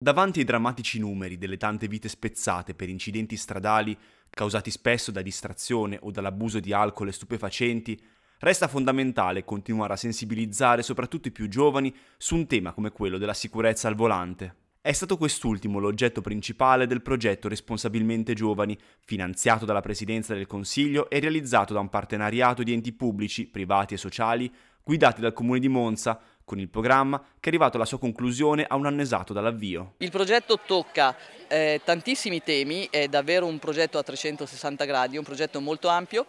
Davanti ai drammatici numeri delle tante vite spezzate per incidenti stradali, causati spesso da distrazione o dall'abuso di alcol e stupefacenti, resta fondamentale continuare a sensibilizzare soprattutto i più giovani su un tema come quello della sicurezza al volante. È stato quest'ultimo l'oggetto principale del progetto Responsabilmente Giovani, finanziato dalla Presidenza del Consiglio e realizzato da un partenariato di enti pubblici, privati e sociali, guidati dal Comune di Monza, con il programma che è arrivato alla sua conclusione a un anno esatto dall'avvio. Il progetto tocca eh, tantissimi temi, è davvero un progetto a 360 gradi, un progetto molto ampio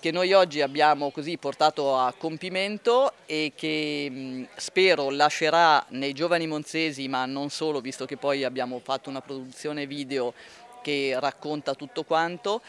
che noi oggi abbiamo così portato a compimento e che spero lascerà nei giovani monzesi, ma non solo, visto che poi abbiamo fatto una produzione video che racconta tutto quanto,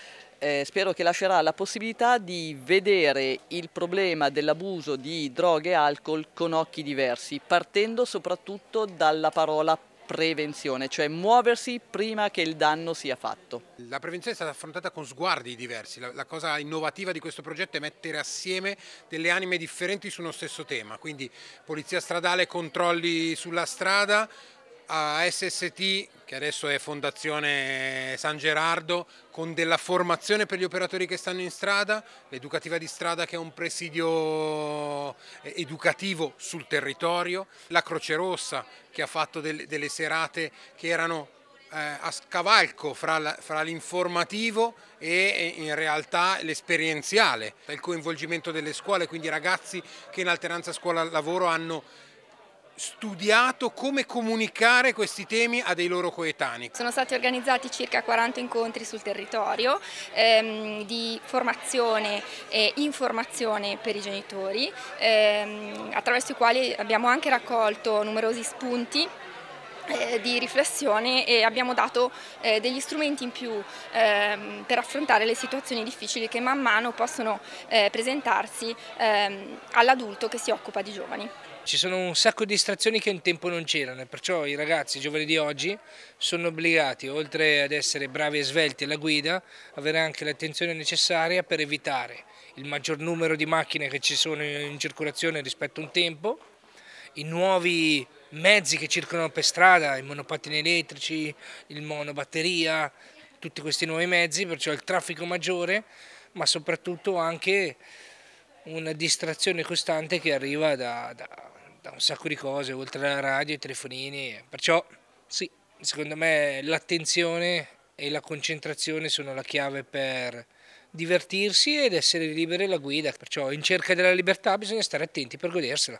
eh, spero che lascerà la possibilità di vedere il problema dell'abuso di droghe e alcol con occhi diversi, partendo soprattutto dalla parola prevenzione, cioè muoversi prima che il danno sia fatto. La prevenzione è stata affrontata con sguardi diversi, la, la, cosa innovativa di questo progetto è mettere assieme delle anime differenti su uno stesso tema, quindi polizia stradale, controlli sulla strada, a SST, che adesso è Fondazione San Gerardo, con della formazione per gli operatori che stanno in strada, l'educativa di strada che è un presidio eh, educativo sul territorio, la Croce Rossa che ha fatto delle serate che erano eh, a scavalco fra l'informativo e in realtà l'esperienziale, il coinvolgimento delle scuole, quindi ragazzi che in alternanza scuola-lavoro hanno studiato come comunicare questi temi a dei loro coetanei. Sono stati organizzati circa 40 incontri sul territorio ehm, di formazione e informazione per i genitori, ehm, attraverso i quali abbiamo anche raccolto numerosi spunti eh, di riflessione e abbiamo dato eh, degli strumenti in più ehm, per affrontare le situazioni difficili che man mano possono eh, presentarsi ehm, all'adulto che si occupa di giovani. Ci sono un sacco di distrazioni che un tempo non c'erano, perciò i ragazzi, i giovani di oggi, sono obbligati, oltre ad essere bravi e svelti alla guida, avere anche l'attenzione necessaria per evitare il maggior numero di macchine che ci sono in circolazione rispetto a un tempo, i nuovi mezzi che circolano per strada, i monopattini elettrici, il monobatteria, tutti questi nuovi mezzi, perciò il traffico maggiore, ma soprattutto anche una distrazione costante che arriva da, da da un sacco di cose, oltre alla radio, ai telefonini, perciò sì, secondo me l'attenzione e la concentrazione sono la chiave per divertirsi ed essere liberi alla guida, perciò in cerca della libertà bisogna stare attenti per godersela.